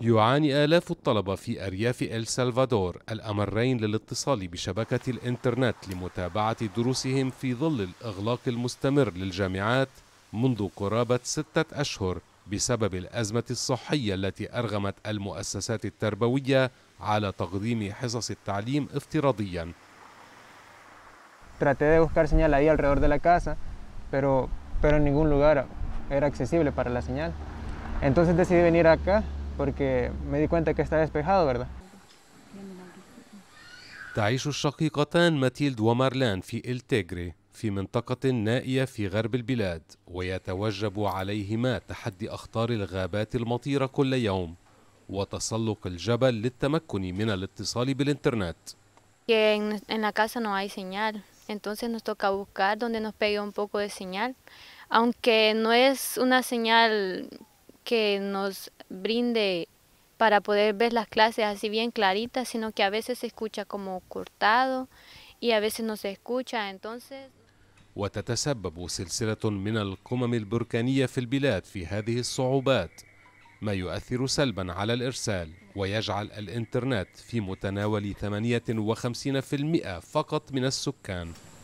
يعاني آلاف الطلبة في أرياف إل سلفادور الأمرين للاتصال بشبكة الإنترنت لمتابعة دروسهم في ظل الإغلاق المستمر للجامعات منذ قرابة ستة أشهر بسبب الأزمة الصحية التي أرغمت المؤسسات التربوية على تقديم حصص التعليم افتراضيا. Traté de buscar señal ahí alrededor de la casa, pero pero en ningún lugar era accesible para la señal. Entonces decidí venir acá porque me di cuenta que está despejado, ¿verdad? تعيش الشقيقتان ماتيلد ومارلان في إلتيغري في منطقة نائية في غرب البلاد ويتوجب عليهما تحدي أخطار الغابات المطيرة كل يوم وتسلق الجبل للتمكن من الاتصال بالإنترنت en la casa no hay señal, entonces nos toca buscar donde nos pegue un poco de señal, aunque no es una señal que nos brinde para poder ver las clases así bien claritas, sino que a veces se escucha como cortado y a veces no se escucha, entonces... وتتسبب سلسلة من القمم البركانية في البلاد في هذه الصعوبات ما يؤثر سلبا على الإرسال ويجعل الإنترنت في متناول 58% فقط من السكان